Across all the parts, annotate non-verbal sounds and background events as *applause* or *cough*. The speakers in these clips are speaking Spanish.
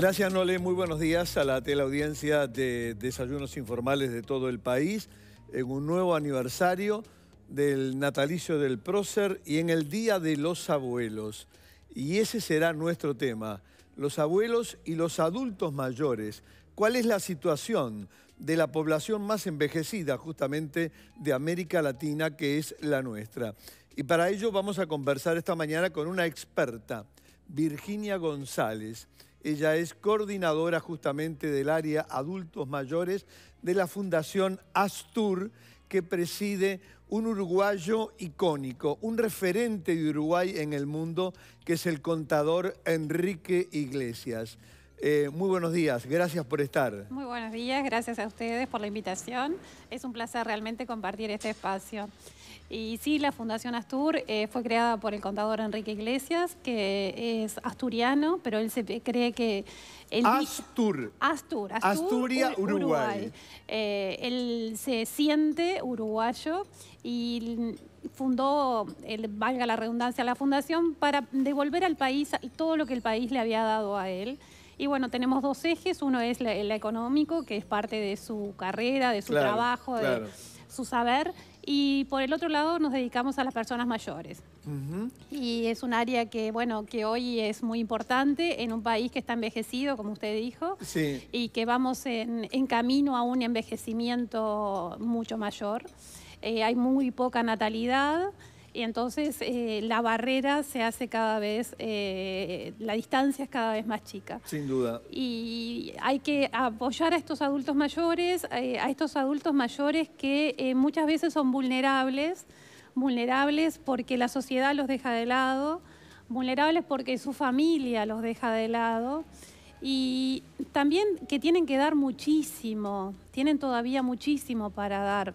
Gracias, Nole. Muy buenos días a la teleaudiencia de Desayunos Informales de todo el país en un nuevo aniversario del natalicio del prócer y en el Día de los Abuelos. Y ese será nuestro tema, los abuelos y los adultos mayores. ¿Cuál es la situación de la población más envejecida justamente de América Latina, que es la nuestra? Y para ello vamos a conversar esta mañana con una experta, Virginia González. Ella es coordinadora justamente del área adultos mayores de la Fundación Astur, que preside un uruguayo icónico, un referente de Uruguay en el mundo, que es el contador Enrique Iglesias. Eh, muy buenos días, gracias por estar. Muy buenos días, gracias a ustedes por la invitación. Es un placer realmente compartir este espacio. Y sí, la Fundación Astur eh, fue creada por el contador Enrique Iglesias, que es asturiano, pero él se cree que... Astur. Astur. Astur. Asturia, Uruguay. Eh, él se siente uruguayo y fundó, el, valga la redundancia, la fundación para devolver al país todo lo que el país le había dado a él. Y bueno, tenemos dos ejes. Uno es el económico, que es parte de su carrera, de su trabajo, de su saber y por el otro lado nos dedicamos a las personas mayores. Y es un área que, bueno, que hoy es muy importante en un país que está envejecido, como usted dijo, y que vamos en, camino a un envejecimiento mucho mayor. Eh, hay muy poca natalidad y entonces eh, la barrera se hace cada vez, eh, la distancia es cada vez más chica. Sin duda. Y hay que apoyar a estos adultos mayores, eh, a estos adultos mayores que muchas veces son vulnerables, vulnerables porque la sociedad los deja de lado, vulnerables porque su familia los deja de lado. Y también que tienen que dar muchísimo, tienen todavía muchísimo para dar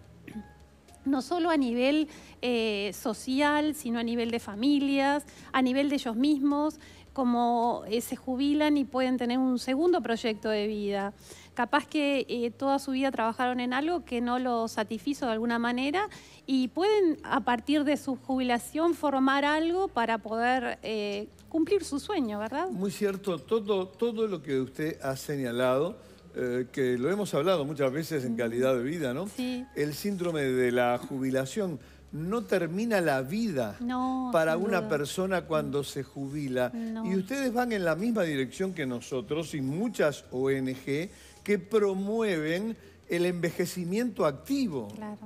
no solo a nivel eh, social, sino a nivel de familias, a nivel de ellos mismos, como eh, se jubilan y pueden tener un segundo proyecto de vida. Capaz que eh, toda su vida trabajaron en algo que no lo satisfizo de alguna manera y pueden a partir de su jubilación formar algo para poder cumplir su sueño, ¿verdad? Muy cierto, todo, todo lo que usted ha señalado eh, que lo hemos hablado muchas veces en calidad de vida, ¿no? Sí. El síndrome de la jubilación no termina la vida para una persona cuando mm. se jubila. Y ustedes van en la misma dirección que nosotros y muchas ONG que promueven el envejecimiento activo. Claro.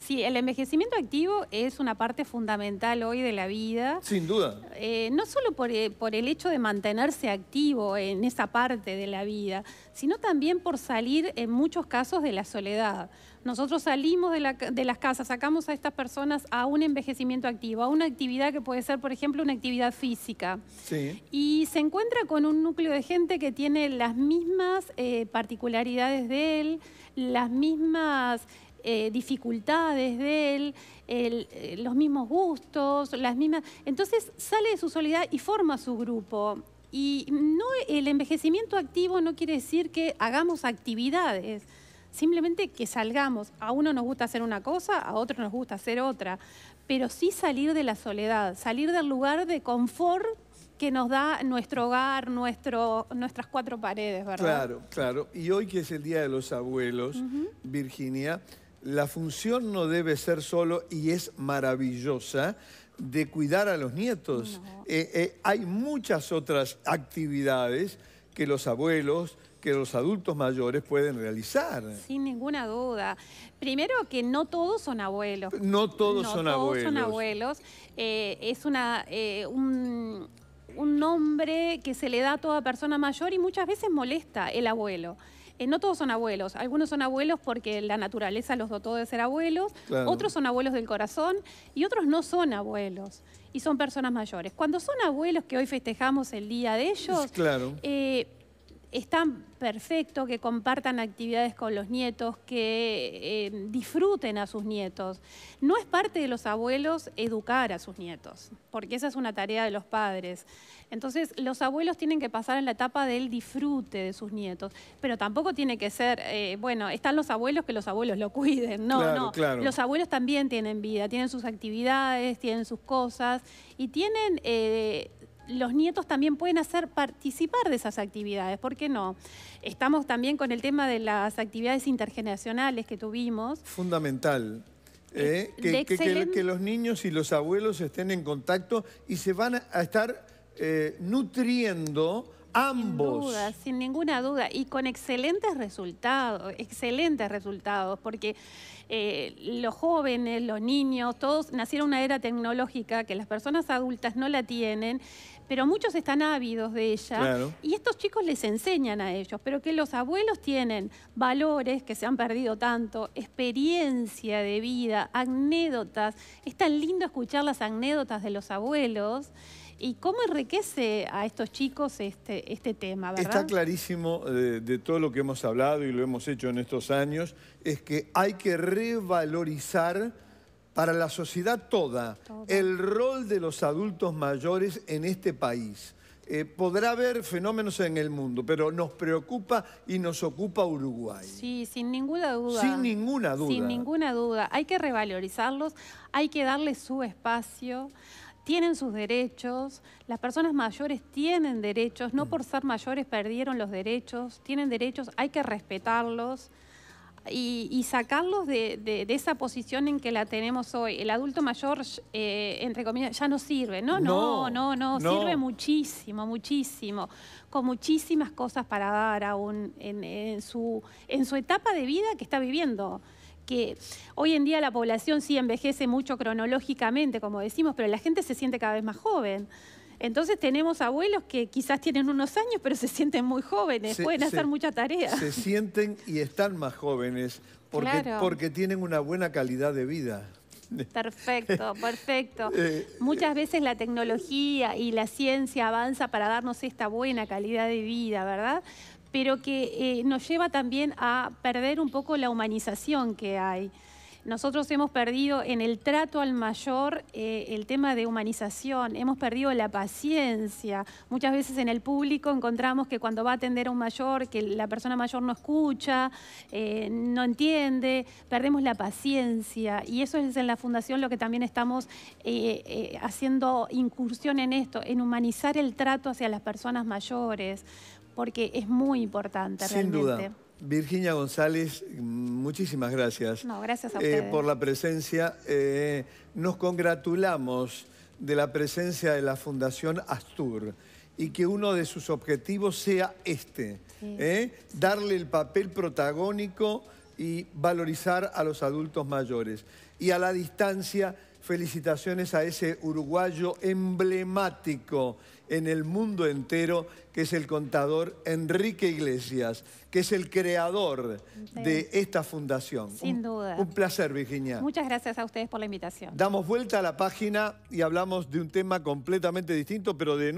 Sí, el envejecimiento activo es una parte fundamental hoy de la vida. Sin duda. Eh, no solo eh, por, el hecho de mantenerse activo en esa parte de la vida, sino también por salir en muchos casos de la soledad. Nosotros salimos de, las casas, sacamos a estas personas a un envejecimiento activo, a una actividad que puede ser, por ejemplo, una actividad física. Sí. Y se encuentra con un núcleo de gente que tiene las mismas eh, particularidades de él, las mismas eh, dificultades de él, eh, los mismos gustos, las mismas... Entonces sale de su soledad y forma su grupo. Y no, el envejecimiento activo no quiere decir que hagamos actividades, simplemente que salgamos. A uno nos gusta hacer una cosa, a otro nos gusta hacer otra, pero sí salir de la soledad, salir del lugar de confort que nos da nuestro hogar, nuestro, nuestras cuatro paredes, ¿verdad? Claro, claro. Y hoy que es el Día de los Abuelos, Virginia, la función no debe ser solo, y es maravillosa, de cuidar a los nietos. Eh, eh, hay muchas otras actividades que los abuelos, que los adultos mayores pueden realizar. Sin ninguna duda. Primero que no todos son abuelos. No todos son todos abuelos. son abuelos. Eh, es una, un nombre que se le da a toda persona mayor y muchas veces molesta el abuelo. Eh, no todos son abuelos, algunos son abuelos porque la naturaleza los dotó de ser abuelos, otros son abuelos del corazón y otros no son abuelos y son personas mayores. Cuando son abuelos que hoy festejamos el día de ellos, claro. Eh, tan perfecto que compartan actividades con los nietos, que eh, disfruten a sus nietos. No es parte de los abuelos educar a sus nietos, porque esa es una tarea de los padres. Entonces, los abuelos tienen que pasar en la etapa del disfrute de sus nietos, pero tampoco tiene que ser, eh, bueno, están los abuelos que los abuelos lo cuiden. No, no. Los abuelos también tienen vida, tienen sus actividades, tienen sus cosas y tienen... Eh, los nietos también pueden hacer participar de esas actividades, ¿por qué no? Estamos también con el tema de las actividades intergeneracionales que tuvimos. Fundamental. ¿eh? Eh, que, los niños y los abuelos estén en contacto y se van a estar eh, nutriendo ambos. Sin duda, sin ninguna duda. Y con excelentes resultados, excelentes resultados, porque eh, los jóvenes, los niños, todos nacieron una era tecnológica que las personas adultas no la tienen, pero muchos están ávidos de ella y estos chicos les enseñan a ellos, pero que los abuelos tienen valores que se han perdido tanto, experiencia de vida, anécdotas. Es tan lindo escuchar las anécdotas de los abuelos. ¿Y cómo enriquece a estos chicos este, este tema? Está clarísimo de, eh, de todo lo que hemos hablado y lo hemos hecho en estos años, es que hay que revalorizar para la sociedad toda el rol de los adultos mayores en este país. Eh, podrá haber fenómenos en el mundo, pero nos preocupa y nos ocupa Uruguay. Sí, sin ninguna duda. Sin ninguna duda. Sin ninguna duda. Hay que revalorizarlos, hay que darles su espacio tienen sus derechos, las personas mayores tienen derechos, no mm. por ser mayores perdieron los derechos, tienen derechos, hay que respetarlos y, sacarlos de, de, esa posición en que la tenemos hoy. El adulto mayor, eh, entre comillas, ya no sirve, ¿no? No, no, no, sirve muchísimo, muchísimo, con muchísimas cosas para dar aún en, en, su, en su etapa de vida que está viviendo que hoy en día la población sí envejece mucho cronológicamente, como decimos, pero la gente se siente cada vez más joven. Entonces tenemos abuelos que quizás tienen unos años, pero se sienten muy jóvenes, pueden hacer mucha tarea. Se sienten y están más jóvenes porque, tienen una buena calidad de vida. *laughs* Perfecto, perfecto. *laughs* Eh, Muchas eh, veces la tecnología y la ciencia avanza para darnos esta buena calidad de vida, ¿verdad? Pero que eh, nos lleva también a perder un poco la humanización que hay. Nosotros hemos perdido en el trato al mayor eh, el tema de humanización, hemos perdido la paciencia. Muchas veces en el público encontramos que cuando va a atender a un mayor, que la persona mayor no escucha, eh, no entiende, perdemos la paciencia. Y eso es en la Fundación lo que también estamos eh, haciendo incursión en esto, en humanizar el trato hacia las personas mayores porque es muy importante Sin realmente. Duda. Virginia González, muchísimas gracias. Eh, por la presencia. Eh, nos congratulamos de la presencia de la Fundación Astur y que uno de sus objetivos sea este, eh, darle el papel protagónico y valorizar a los adultos mayores. Y a la distancia felicitaciones a ese uruguayo emblemático en el mundo entero, que es el contador Enrique Iglesias, que es el creador de esta fundación. Sin duda. Un placer, Virginia. Muchas gracias a ustedes por la invitación. Damos vuelta a la página y hablamos de un tema completamente distinto, pero de...